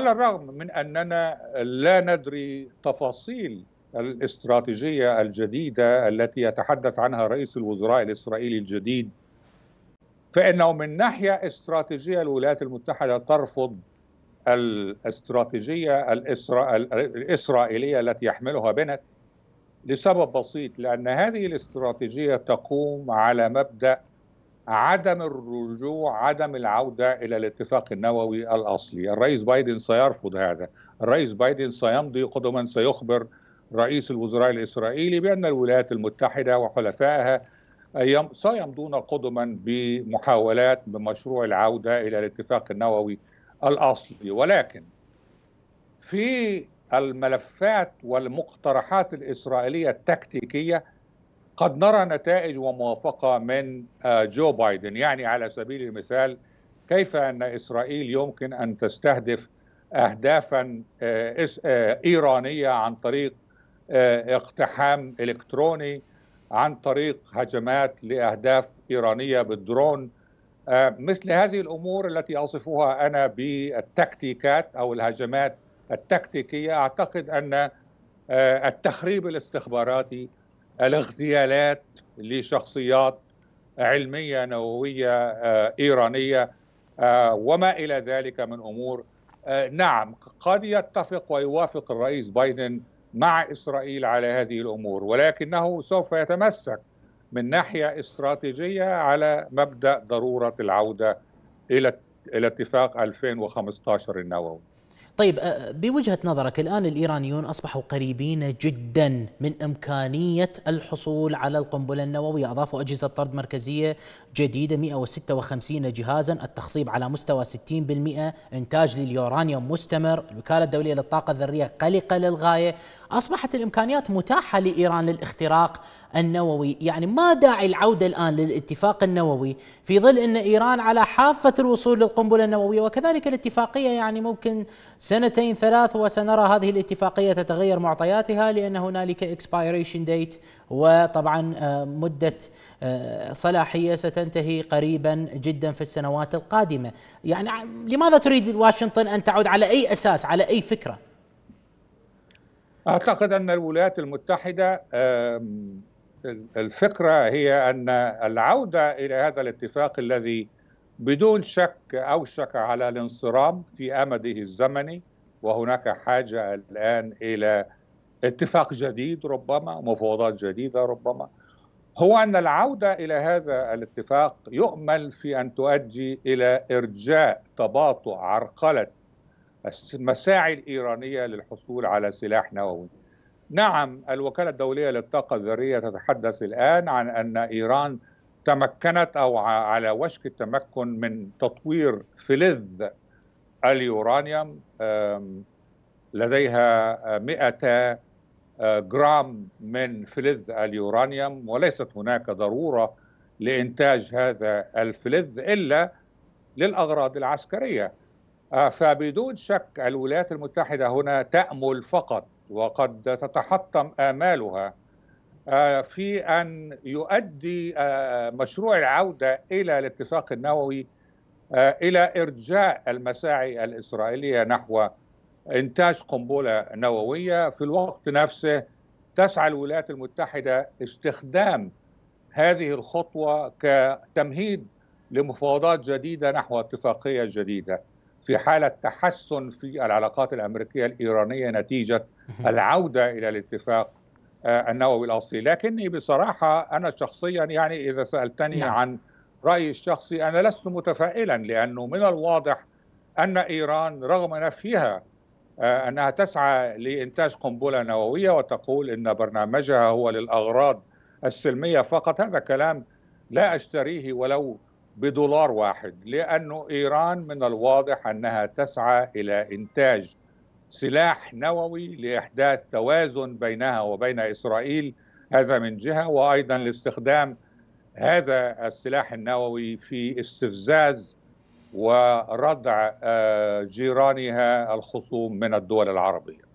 على الرغم من أننا لا ندري تفاصيل الاستراتيجية الجديدة التي يتحدث عنها رئيس الوزراء الإسرائيلي الجديد فإنه من ناحية استراتيجية الولايات المتحدة ترفض الاستراتيجية الإسرائيلية التي يحملها بنت لسبب بسيط لأن هذه الاستراتيجية تقوم على مبدأ عدم الرجوع عدم العودة إلى الاتفاق النووي الأصلي الرئيس بايدن سيرفض هذا الرئيس بايدن سيمضي قدما سيخبر رئيس الوزراء الإسرائيلي بأن الولايات المتحدة وحلفائها سيمضون قدما بمحاولات بمشروع العودة إلى الاتفاق النووي الأصلي ولكن في الملفات والمقترحات الإسرائيلية التكتيكية قد نرى نتائج وموافقه من آه، جو بايدن يعني على سبيل المثال كيف ان اسرائيل يمكن ان تستهدف اهدافا آه، آه، ايرانيه عن طريق اقتحام الكتروني عن طريق هجمات لاهداف ايرانيه بالدرون مثل هذه الامور التي اصفها انا بالتكتيكات او الهجمات التكتيكيه اعتقد ان التخريب الاستخباراتي الاغتيالات لشخصيات علميه نوويه آه، ايرانيه آه، وما الى ذلك من امور آه، نعم قد يتفق ويوافق الرئيس بايدن مع اسرائيل على هذه الامور ولكنه سوف يتمسك من ناحيه استراتيجيه على مبدا ضروره العوده الى الى اتفاق 2015 النووي طيب أه، بوجهة نظرك الآن الإيرانيون أصبحوا قريبين جدا من إمكانية الحصول على القنبلة النووية أضافوا أجهزة طرد مركزية جديدة 156 جهازا التخصيب على مستوى 60% إنتاج لليورانيوم مستمر الوكالة الدولية للطاقة الذرية قلقة للغاية أصبحت الإمكانيات متاحة لإيران للاختراق النووي يعني ما داعي العودة الآن للاتفاق النووي في ظل أن إيران على حافة الوصول للقنبلة النووية وكذلك الاتفاقية يعني ممكن سنتين ثلاث وسنرى هذه الاتفاقية تتغير معطياتها لأن هنالك expiration date وطبعا آه، مدة آه، صلاحية ستنتهي قريبا جدا في السنوات القادمة يعني لماذا تريد واشنطن أن تعود على أي أساس على أي فكرة أعتقد أن الولايات المتحدة الفكرة هي أن العودة إلى هذا الاتفاق الذي بدون شك اوشك على الانصرام في امده الزمني وهناك حاجه الان الى اتفاق جديد ربما مفاوضات جديده ربما هو ان العوده الى هذا الاتفاق يؤمل في ان تؤدي الى ارجاء تباطؤ عرقله المساعي الايرانيه للحصول على سلاح نووي. نعم الوكاله الدوليه للطاقه الذريه تتحدث الان عن ان ايران تمكنت او على وشك التمكن من تطوير فلذ اليورانيوم لديها 200 جرام من فلذ اليورانيوم وليست هناك ضروره لانتاج هذا الفلذ الا للاغراض العسكريه فبدون شك الولايات المتحده هنا تامل فقط وقد تتحطم امالها آه، في أن يؤدي آه، مشروع العودة إلى الاتفاق النووي آه، إلى إرجاع المساعي الإسرائيلية نحو إنتاج قنبلة نووية في الوقت نفسه تسعى الولايات المتحدة استخدام هذه الخطوة كتمهيد لمفاوضات جديدة نحو اتفاقية جديدة في حالة تحسن في العلاقات الأمريكية الإيرانية نتيجة العودة إلى الاتفاق آه، النووي الاصلي لكني بصراحه انا شخصيا يعني اذا سالتني نعم. عن رايي الشخصي انا لست متفائلا لانه من الواضح ان ايران رغم نفيها آه، انها تسعى لانتاج قنبله نوويه وتقول ان برنامجها هو للاغراض السلميه فقط هذا كلام لا اشتريه ولو بدولار واحد لانه ايران من الواضح انها تسعى الى انتاج سلاح نووي لاحداث توازن بينها وبين اسرائيل هذا من جهه وايضا لاستخدام هذا السلاح النووي في استفزاز وردع آه، جيرانها الخصوم من الدول العربيه